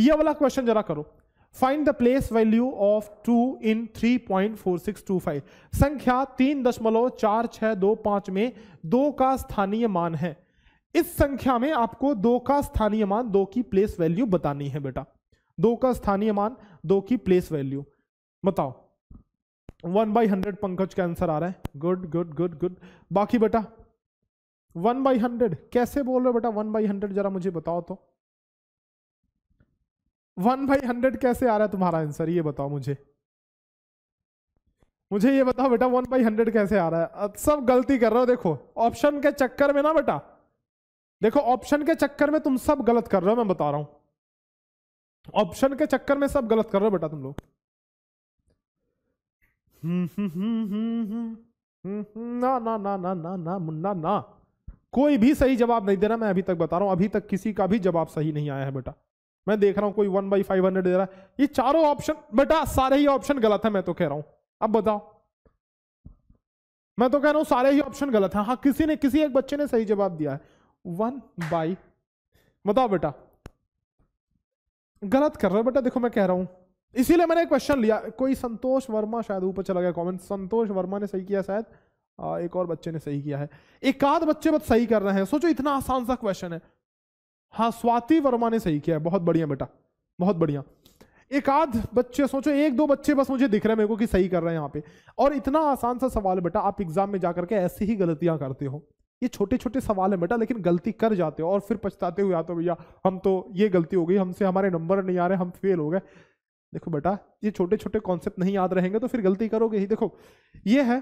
ये वाला क्वेश्चन जरा करो find the place value of two in three point four six two five संख्या तीन दशमलव चार छह दो पांच में दो का स्थानीय मान है इस संख्या में आपको दो का स्थानीय मान दो की प्लेस वैल्यू बतानी है बेटा दो का स्थानीय मान दो की प्लेस वैल्यू बताओ वन बाई हंड्रेड पंकज का आंसर आ रहा है गुड गुड गुड गुड बाकी बेटा वन बाई हंड्रेड कैसे बोल रहे हो बेटा वन बाई हंड्रेड जरा मुझे बताओ तो वन बाई हंड्रेड कैसे आ रहा है तुम्हारा आंसर ये बताओ मुझे मुझे ये बताओ बेटा वन बाई हंड्रेड कैसे आ रहा है सब गलती कर रहे हो देखो ऑप्शन के चक्कर में ना बेटा देखो ऑप्शन के चक्कर में तुम सब गलत कर रहे हो मैं बता रहा हूं ऑप्शन के चक्कर में सब गलत कर रहे हो बेटा तुम लोग हम्म, हम्म, हम्म, ना ना ना ना ना ना मुन्ना ना कोई भी सही जवाब नहीं दे रहा मैं अभी तक बता रहा हूं अभी तक किसी का भी जवाब सही नहीं आया है बेटा मैं देख रहा हूं कोई वन बाई फाइव हंड्रेड दे रहा है ये चारों ऑप्शन बेटा सारे ही ऑप्शन गलत है मैं तो कह रहा हूं अब बताओ मैं तो कह रहा हूं सारे ही ऑप्शन गलत है हाँ किसी ने किसी एक बच्चे ने सही जवाब दिया है वन बाई बताओ बेटा गलत कर रहे हो बेटा देखो मैं कह रहा हूं इसीलिए मैंने एक क्वेश्चन लिया कोई संतोष वर्मा शायद ऊपर चला गया कमेंट संतोष वर्मा ने सही किया शायद एक और बच्चे ने सही किया है एक आध बच्चे बस सही कर रहे हैं सोचो इतना आसान सा क्वेश्चन है हाँ स्वाति वर्मा ने सही किया है बहुत बढ़िया बेटा बहुत बढ़िया एक आध बच्चे सोचो एक दो बच्चे बस मुझे दिख रहे हैं मेरे को कि सही कर रहे हैं यहाँ पे और इतना आसान सा सवाल है बेटा आप एग्जाम में जाकर के ऐसी ही गलतियां करते हो ये छोटे छोटे सवाल है बेटा लेकिन गलती कर जाते हो और फिर पछताते हुए आते हो तो भैया हम तो ये गलती हो गई हमसे हमारे नंबर नहीं आ रहे हम फेल हो गए देखो बेटा ये छोटे छोटे कॉन्सेप्ट नहीं याद रहेंगे तो फिर गलती करोगे ही देखो ये है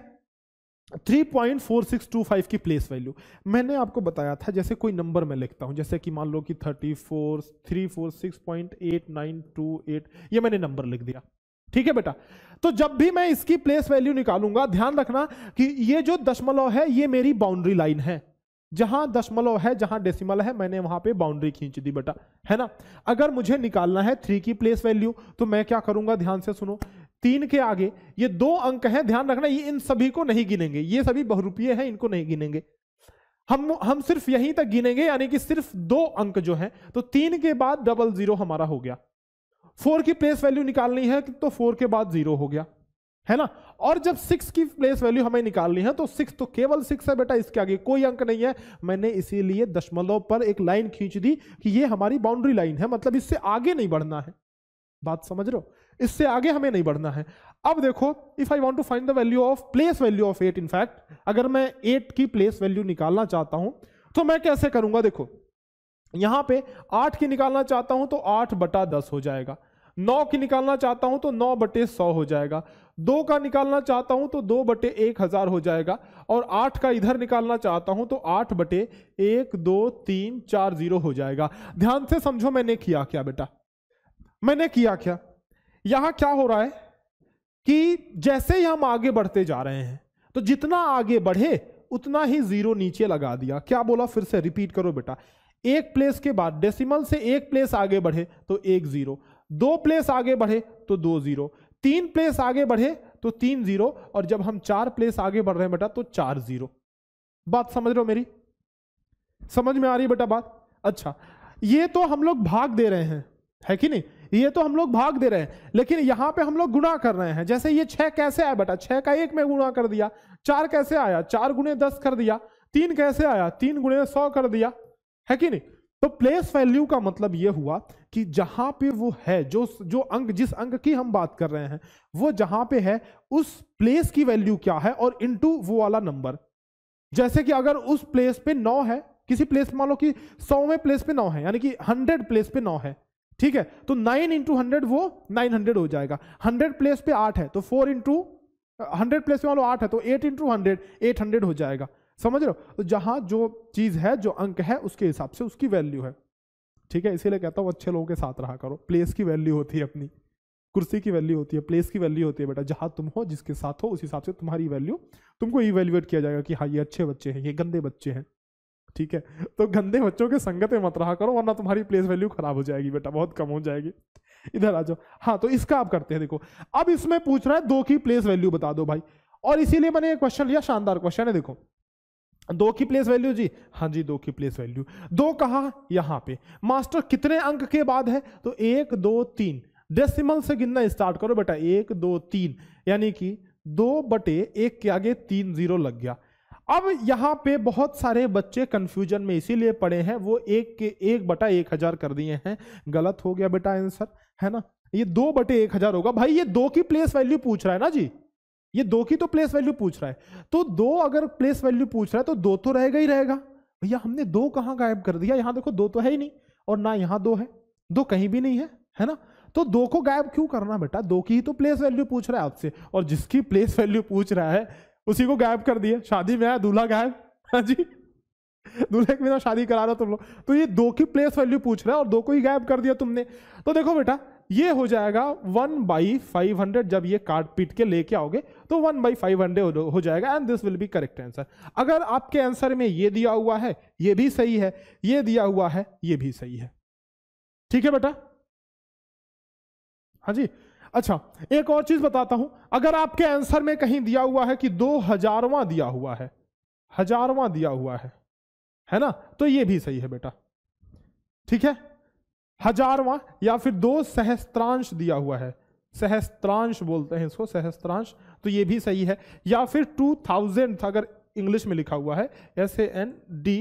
3.4625 की प्लेस वैल्यू मैंने आपको बताया था जैसे कोई नंबर मैं लिखता हूं जैसे कि मान लो कि 34 346.8928 ये मैंने नंबर लिख दिया ठीक है बेटा तो जब भी मैं इसकी प्लेस वैल्यू निकालूंगा ध्यान रखना कि ये जो दशमलव है ये मेरी बाउंड्री लाइन है जहां दशमलव है जहां डेसिमल है मैंने वहां पे बाउंड्री खींच दी बेटा है ना अगर मुझे निकालना है थ्री की प्लेस वैल्यू तो मैं क्या करूंगा ध्यान से सुनो तीन के आगे ये दो अंक हैं ध्यान रखना ये इन सभी को नहीं गिनेंगे ये सभी बहुरूपीय हैं इनको नहीं गिनेंगे हम हम सिर्फ यहीं तक गिनेंगे यानी कि सिर्फ दो अंक जो है तो तीन के बाद डबल जीरो हमारा हो गया फोर की प्लेस वैल्यू निकालनी है तो फोर के बाद जीरो हो गया है ना और जब सिक्स की प्लेस वैल्यू हमें निकालनी है तो सिक्स तो केवल सिक्स है बेटा इसके आगे कोई अंक नहीं है मैंने इसीलिए दशमलव पर एक लाइन खींच दी कि ये हमारी बाउंड्री लाइन है मतलब इससे आगे नहीं बढ़ना है बात समझ रहे हो इससे आगे हमें नहीं बढ़ना है अब देखो if I want to find the value of place value of eight in fact अगर मैं एट की प्लेस वैल्यू निकालना चाहता हूं तो मैं कैसे करूंगा देखो यहां पे आठ की निकालना चाहता हूं तो आठ बटा दस हो जाएगा नौ की निकालना चाहता हूं तो नौ बटे सौ हो जाएगा दो का निकालना चाहता हूं तो दो बटे एक हजार हो जाएगा और आठ का इधर निकालना चाहता हूं तो आठ बटे एक दो तीन चार जीरो हो जाएगा ध्यान से समझो मैंने किया क्या बेटा मैंने किया क्या यहां क्या हो रहा है कि जैसे ही हम आगे बढ़ते जा रहे हैं तो जितना आगे बढ़े उतना ही जीरो नीचे लगा दिया क्या बोला फिर से रिपीट करो बेटा एक प्लेस के बाद डेसिमल से एक प्लेस आगे बढ़े तो एक जीरो दो प्लेस आगे बढ़े तो दो जीरो तीन प्लेस आगे बढ़े तो तीन जीरो और जब हम चार प्लेस आगे बढ़ रहे हैं बेटा तो चार जीरो बात समझ रहे हो मेरी समझ में आ रही बेटा बात अच्छा ये तो हम लोग भाग दे रहे हैं है कि नहीं ये तो हम लोग भाग दे रहे हैं लेकिन यहां पे हम लोग गुणा कर रहे हैं जैसे ये छह कैसे आया बेटा छह का एक में गुणा कर दिया चार कैसे आया चार गुणे दस कर दिया तीन कैसे आया तीन गुणे सौ कर दिया है कि नहीं तो प्लेस वैल्यू का मतलब यह हुआ कि जहां पे वो है जो जो अंक जिस अंक की हम बात कर रहे हैं वो जहां पे है उस प्लेस की वैल्यू क्या है और इनटू वो वाला नंबर जैसे कि अगर उस प्लेस पे नौ है किसी प्लेस मान लो कि सौवें प्लेस पे नौ है यानी कि हंड्रेड प्लेस पे नौ है ठीक है तो नाइन इंटू हंड्रेड वो नाइन हंड्रेड हो जाएगा हंड्रेड प्लेस पे आठ है तो फोर इंटू हंड्रेड प्लेस पे मान लो आठ है तो eight into hundred eight hundred हो जाएगा समझ रहे हो तो जहां जो चीज है जो अंक है उसके हिसाब से उसकी वैल्यू है ठीक है इसीलिए कहता हूँ अच्छे लोगों के साथ रहा करो प्लेस की वैल्यू होती है अपनी कुर्सी की वैल्यू होती है प्लेस की वैल्यू होती है बेटा जहां तुम हो जिसके साथ हो उस हिसाब से तुम्हारी वैल्यू तुमको इवेल्युएट किया जाएगा कि हाँ ये अच्छे बच्चे हैं ये गंदे बच्चे हैं ठीक है तो गंदे बच्चों के संगत में मत रहा करो वरना तुम्हारी प्लेस वैल्यू खराब हो जाएगी बेटा बहुत कम हो जाएगी इधर आ जाओ हाँ तो इसका आप करते हैं देखो अब इसमें पूछ रहा है दो की प्लेस वैल्यू बता दो भाई और इसीलिए मैंने ये क्वेश्चन लिया शानदार क्वेश्चन है देखो दो की प्लेस वैल्यू जी हाँ जी दो की प्लेस वैल्यू दो कहा यहां पे मास्टर कितने अंक के बाद है तो एक दो तीन डेसिमल से गिनना स्टार्ट करो बेटा एक दो तीन यानी कि दो बटे एक के आगे तीन जीरो लग गया अब यहाँ पे बहुत सारे बच्चे कंफ्यूजन में इसीलिए पड़े हैं वो एक के एक बटा एक हजार कर दिए हैं गलत हो गया बेटा आंसर है ना ये दो बटे एक हजार होगा भाई ये दो की प्लेस वैल्यू पूछ रहा है ना जी ये दो की तो प्लेस वैल्यू पूछ रहा है तो दो अगर प्लेस वैल्यू पूछ रहा है तो दो तो रहेगा ही रहेगा भैया हमने दो कहाँ गायब कर दिया यहाँ देखो दो तो है ही नहीं और ना यहाँ दो है दो कहीं भी नहीं है है ना तो दो को गायब क्यों करना बेटा दो की ही तो प्लेस वैल्यू पूछ रहा है आपसे और जिसकी प्लेस वैल्यू पूछ रहा है उसी को गायब कर दिया शादी में आया दूल्हा गायब हाँ जी दूल्हे के बिना शादी करा रहे तुम लोग तो ये दो की प्लेस वैल्यू पूछ रहा है और दो को ही गायब कर दिया तुमने तो देखो बेटा ये हो जाएगा वन बाई फाइव हंड्रेड जब ये काट पीट के लेके आओगे तो वन बाई फाइव हंड्रेड हो जाएगा and this will be correct answer अगर आपके आंसर में ये दिया हुआ है ये भी सही है ये दिया हुआ है ये भी सही है ठीक है बेटा हाँ जी अच्छा एक और चीज बताता हूं अगर आपके आंसर में कहीं दिया हुआ है कि दो हजारवा दिया हुआ है हजारवां दिया हुआ है है ना तो ये भी सही है बेटा ठीक है हजारवां या फिर दो सहस्त्रांश दिया हुआ है सहस्त्रांश बोलते हैं इसको सहस्त्रांश तो ये भी सही है या फिर टू थाउजेंड था अगर इंग्लिश में लिखा हुआ है S A N D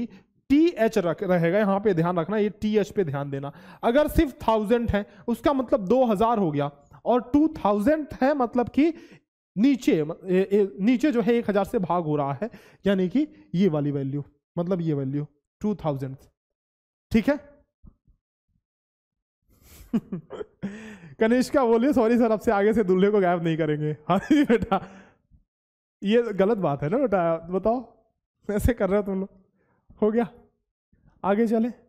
T H रख रहेगा यहाँ पे ध्यान रखना ये टी एच पे ध्यान देना अगर सिर्फ थाउजेंड है उसका मतलब दो हजार हो गया और टू थाउजेंड है मतलब कि नीचे ए, ए, नीचे जो है एक हजार से भाग हो रहा है यानी कि ये वाली वैल्यू मतलब ये वैल्यू टू थाउजेंड ठीक है कनिष्का बोलिए सॉरी सर आपसे आगे से दूल्हे को गायब नहीं करेंगे हाँ जी बेटा ये गलत बात है ना बेटा बताओ ऐसे कर रहे हो तुम लोग हो गया आगे चले